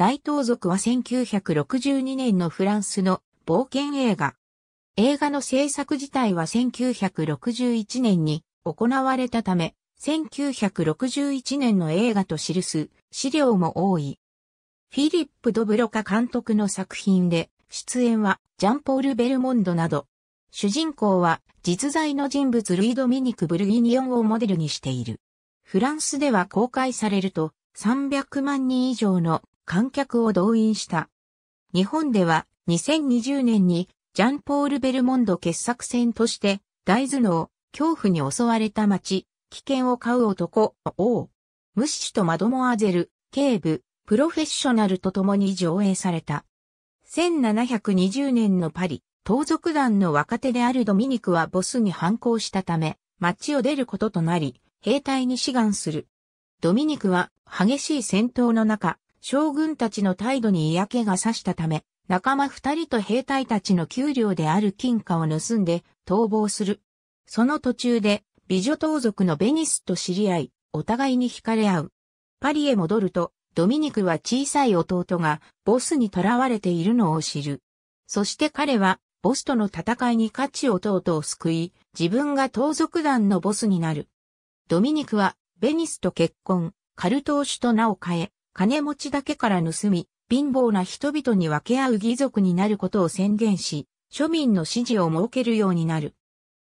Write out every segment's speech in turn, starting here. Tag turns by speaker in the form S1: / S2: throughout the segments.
S1: 大盗賊は1962年のフランスの冒険映画。映画の制作自体は1961年に行われたため、1961年の映画と記す資料も多い。フィリップ・ドブロカ監督の作品で、出演はジャンポール・ベルモンドなど、主人公は実在の人物ルイ・ドミニク・ブルギニオンをモデルにしている。フランスでは公開されると300万人以上の観客を動員した。日本では2020年にジャンポール・ベルモンド傑作戦として大頭脳、恐怖に襲われた街、危険を買う男、王、ムッシュとマドモアゼル、警部、プロフェッショナルと共に上映された。1720年のパリ、盗賊団の若手であるドミニクはボスに反抗したため、街を出ることとなり、兵隊に志願する。ドミニクは激しい戦闘の中、将軍たちの態度に嫌気がさしたため、仲間二人と兵隊たちの給料である金貨を盗んで逃亡する。その途中で美女盗賊のベニスと知り合い、お互いに惹かれ合う。パリへ戻ると、ドミニクは小さい弟がボスに囚われているのを知る。そして彼はボスとの戦いに勝ち弟を救い、自分が盗賊団のボスになる。ドミニクはベニスと結婚、カルトーシュと名を変え、金持ちだけから盗み、貧乏な人々に分け合う義族になることを宣言し、庶民の支持を設けるようになる。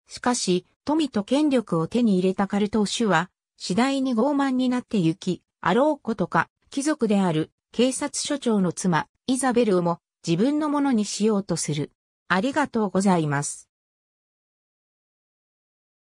S1: しかし、富と権力を手に入れたカルトーは、次第に傲慢になってゆき、あろうことか、貴族である警察署長の妻、イザベルをも自分のものにしようとする。ありがとうご
S2: ざいます。